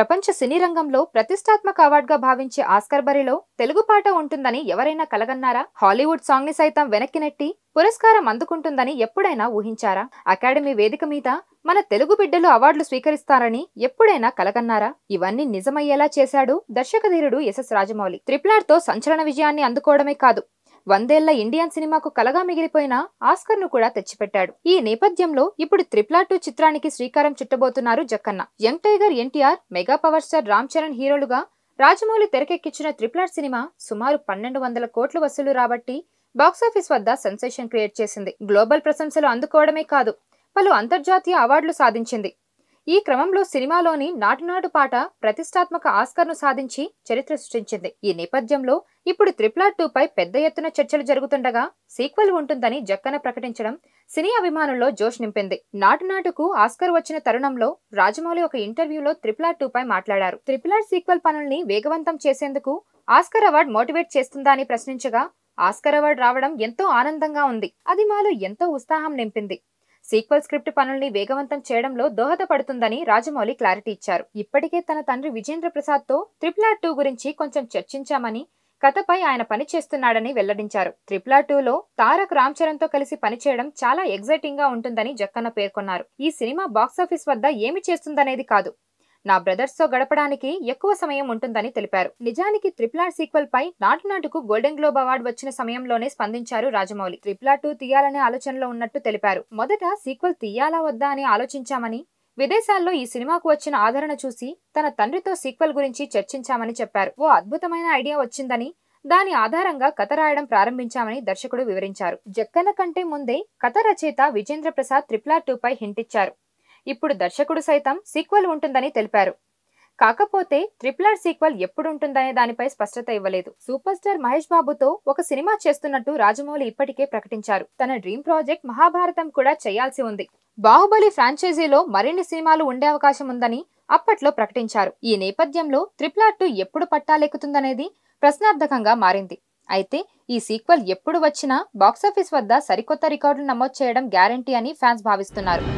ప్రపంచ సినీ రంగంలో ప్రతిష్టాత్మక అవార్డుగా భావించే ఆస్కర్ బరిలో తెలుగు పాట ఉంటుందని ఎవరైనా కలగన్నారా హాలీవుడ్ సాంగ్ ని సైతం వెనక్కి నెట్టి పురస్కారం అందుకుంటుందని ఎప్పుడైనా ఊహించారా అకాడమీ వేదిక మీద మన తెలుగు బిడ్డలు అవార్డులు స్వీకరిస్తారని ఎప్పుడైనా కలగన్నారా ఇవన్నీ నిజమయ్యేలా చేశాడు దర్శకధీరుడు ఎస్ఎస్ రాజమౌళి త్రిప్లార్ తో సంచలన విజయాన్ని అందుకోవడమే కాదు వందేళ్ల ఇండియన్ సినిమాకు కలగా మిగిలిపోయిన ఆస్కర్ ను కూడా తెచ్చిపెట్టాడు ఈ నేపథ్యంలో ఇప్పుడు త్రిప్లా టూ చిత్రానికి శ్రీకారం చుట్టబోతున్నారు Jakkanna young tiger NTR mega power star Ram Charan హీరోలుగా రాజమౌళి తెరకెక్కించిన త్రిప్లాట్ సినిమా సుమారు పన్నెండు వందల కోట్ల వసూలు రాబట్టి బాక్సాఫీస్ వద్ద సెన్సేషన్ క్రియేట్ చేసింది గ్లోబల్ ప్రశంసలు అందుకోవడమే కాదు పలు అంతర్జాతీయ అవార్డులు సాధించింది ఈ క్రమంలో సినిమాలోని నాటునాటు పాట ప్రతిష్టాత్మక ఆస్కర్ను సాధించి చరిత్ర సృష్టించింది ఈ నేపథ్యంలో ఇప్పుడు త్రిప్లాట్ టూ పై పెద్ద ఎత్తున చర్చలు జరుగుతుండగా సీక్వెల్ ఉంటుందని జక్కన ప్రకటించడం సినీ అభిమానుల్లో జోష్ నింపింది నాటునాటుకు ఆస్కర్ వచ్చిన తరుణంలో రాజమౌళి ఒక ఇంటర్వ్యూలో త్రిప్లాట్ టూ పై మాట్లాడారు త్రిప్లాట్ సీక్వెల్ పనుల్ని వేగవంతం చేసేందుకు ఆస్కర్ అవార్డ్ మోటివేట్ చేస్తుందా అని ప్రశ్నించగా ఆస్కర్ అవార్డు రావడం ఎంతో ఆనందంగా ఉంది అది మాలో ఎంతో ఉత్సాహం నింపింది సీక్వల్ స్క్రిప్ట్ పనుల్ని వేగవంతం చేయడంలో దోహదపడుతుందని రాజమౌళి క్లారిటీ ఇచ్చారు ఇప్పటికే తన తండ్రి విజేంద్ర ప్రసాద్ తో ట్రిపుల్ ఆర్ టూ గురించి కొంచెం చర్చించామని కథపై ఆయన పని చేస్తున్నాడని వెల్లడించారు ట్రిపుల్ ఆర్ టూలో తారక్ రామ్ చరణ్ తో కలిసి పనిచేయడం చాలా ఎగ్జైటింగ్ గా ఉంటుందని జక్కన్న పేర్కొన్నారు ఈ సినిమా బాక్సాఫీస్ వద్ద ఏమి చేస్తుందనేది కాదు నా బ్రదర్స్తో గడపడానికి ఎక్కువ సమయం ఉంటుందని తెలిపారు నిజానికి త్రిప్లార్ సీక్వెల్ పై నాటు నాటుకు గోల్డెన్ గ్లోబ్ అవార్డు వచ్చిన సమయంలోనే స్పందించారు రాజమౌళి త్రిప్లార్ టూ తీయాలనే ఆలోచనలో ఉన్నట్టు తెలిపారు మొదట సీక్వెల్ తీయాలా వద్దా అని ఆలోచించామని విదేశాల్లో ఈ సినిమాకు వచ్చిన ఆదరణ చూసి తన తండ్రితో సీక్వెల్ గురించి చర్చించామని చెప్పారు ఓ అద్భుతమైన ఐడియా వచ్చిందని దాని ఆధారంగా కథ రాయడం ప్రారంభించామని దర్శకుడు వివరించారు జక్కన కంటే ముందే కథ రచయిత విజేంద్ర ప్రసాద్ త్రిప్లా పై హింటిచ్చారు ఇప్పుడు దర్శకుడు సైతం సీక్వెల్ ఉంటుందని తెలిపారు కాకపోతే ట్రిపులర్ సీక్వెల్ ఎప్పుడుంటుందనే దానిపై స్పష్టత ఇవ్వలేదు సూపర్ స్టార్ మహేష్ బాబుతో ఒక సినిమా చేస్తున్నట్టు రాజమౌళి ఇప్పటికే ప్రకటించారు తన డ్రీమ్ ప్రాజెక్ట్ మహాభారతం కూడా చేయాల్సి ఉంది బాహుబలి ఫ్రాంచైజీలో మరిన్ని సినిమాలు ఉండే అవకాశం ఉందని అప్పట్లో ప్రకటించారు ఈ నేపథ్యంలో త్రిపులర్ టూ ఎప్పుడు పట్టాలెక్కుతుందనేది ప్రశ్నార్థకంగా మారింది అయితే ఈ సీక్వెల్ ఎప్పుడు వచ్చినా బాక్సాఫీస్ వద్ద సరికొత్త రికార్డులు నమోదు చేయడం గ్యారంటీ అని ఫ్యాన్స్ భావిస్తున్నారు